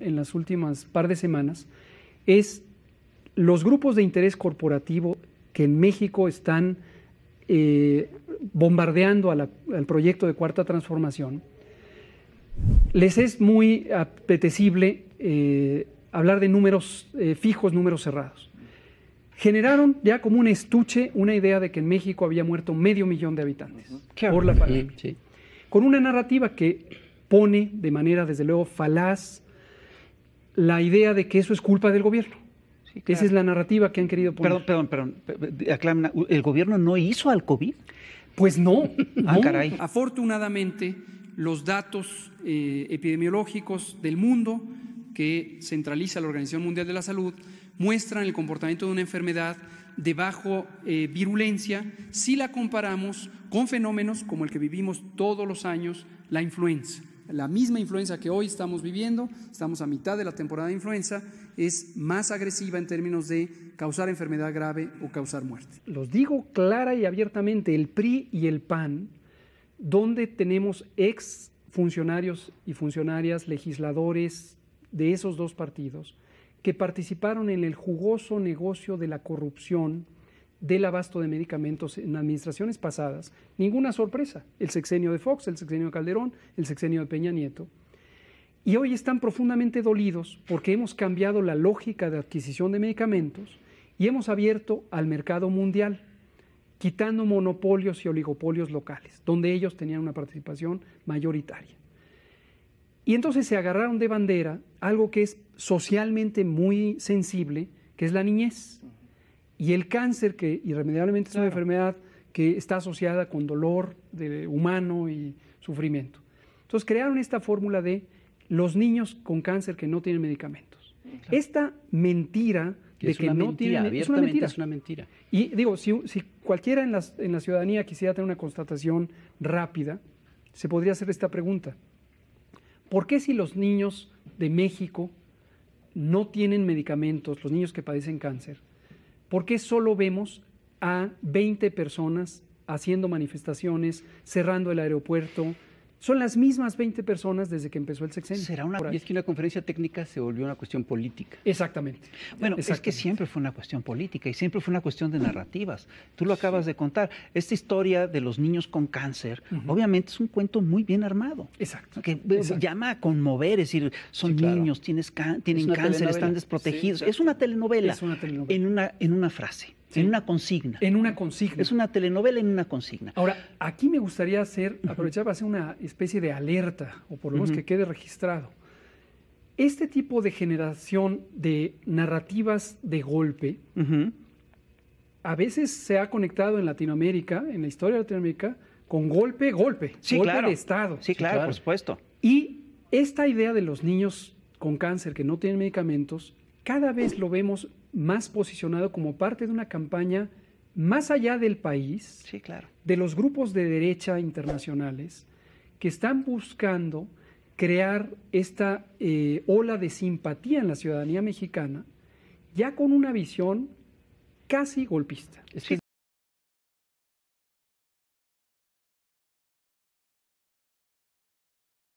en las últimas par de semanas es los grupos de interés corporativo que en México están eh, bombardeando al proyecto de cuarta transformación, les es muy apetecible eh, hablar de números eh, fijos, números cerrados. Generaron ya como un estuche una idea de que en México había muerto medio millón de habitantes por la pandemia, con una narrativa que pone de manera desde luego falaz la idea de que eso es culpa del gobierno. Sí, Esa es la narrativa que han querido poner. Perdón, perdón, perdón. ¿el gobierno no hizo al COVID? Pues no. Ah, caray. Afortunadamente, los datos eh, epidemiológicos del mundo que centraliza la Organización Mundial de la Salud muestran el comportamiento de una enfermedad de bajo eh, virulencia si la comparamos con fenómenos como el que vivimos todos los años, la influenza la misma influenza que hoy estamos viviendo, estamos a mitad de la temporada de influenza, es más agresiva en términos de causar enfermedad grave o causar muerte. Los digo clara y abiertamente, el PRI y el PAN, donde tenemos ex funcionarios y funcionarias, legisladores de esos dos partidos, que participaron en el jugoso negocio de la corrupción, del abasto de medicamentos en administraciones pasadas, ninguna sorpresa, el sexenio de Fox, el sexenio de Calderón, el sexenio de Peña Nieto, y hoy están profundamente dolidos porque hemos cambiado la lógica de adquisición de medicamentos y hemos abierto al mercado mundial, quitando monopolios y oligopolios locales, donde ellos tenían una participación mayoritaria. Y entonces se agarraron de bandera algo que es socialmente muy sensible, que es la niñez. Y el cáncer, que irremediablemente es una enfermedad que está asociada con dolor de humano y sufrimiento. Entonces crearon esta fórmula de los niños con cáncer que no tienen medicamentos. Esta mentira de que no tienen es una mentira. Es una mentira. Y digo, si, cualquiera en, en la ciudadanía quisiera tener una constatación rápida, se podría hacer esta pregunta. ¿Por qué si los niños de México no tienen medicamentos, los niños que padecen cáncer, ¿Por qué solo vemos a 20 personas haciendo manifestaciones, cerrando el aeropuerto, son las mismas 20 personas desde que empezó el sexenio. Será una, y es que una conferencia técnica se volvió una cuestión política. Exactamente. Bueno, es que siempre fue una cuestión política y siempre fue una cuestión de narrativas. Tú lo acabas de contar. Esta historia de los niños con cáncer, obviamente es un cuento muy bien armado. Exacto. Que eh, llama a conmover, es decir, son niños, tienes tienen cáncer, están desprotegidos. es, una telenovela es una telenovela en una, en una frase. En una consigna. En una consigna. Es una telenovela en una consigna. Ahora, aquí me gustaría hacer, aprovechar para hacer una especie de alerta, o por lo menos que quede registrado. Este tipo de generación de narrativas de golpe, a veces se ha conectado en Latinoamérica, en la historia de Latinoamérica, con golpe, golpe. golpe de Estado. sí, claro, por supuesto. Y esta idea de los niños con cáncer que no tienen medicamentos, cada vez lo vemos más posicionado como parte de una campaña más allá del país, sí, claro. de los grupos de derecha internacionales que están buscando crear esta eh, ola de simpatía en la ciudadanía mexicana, ya con una visión casi golpista.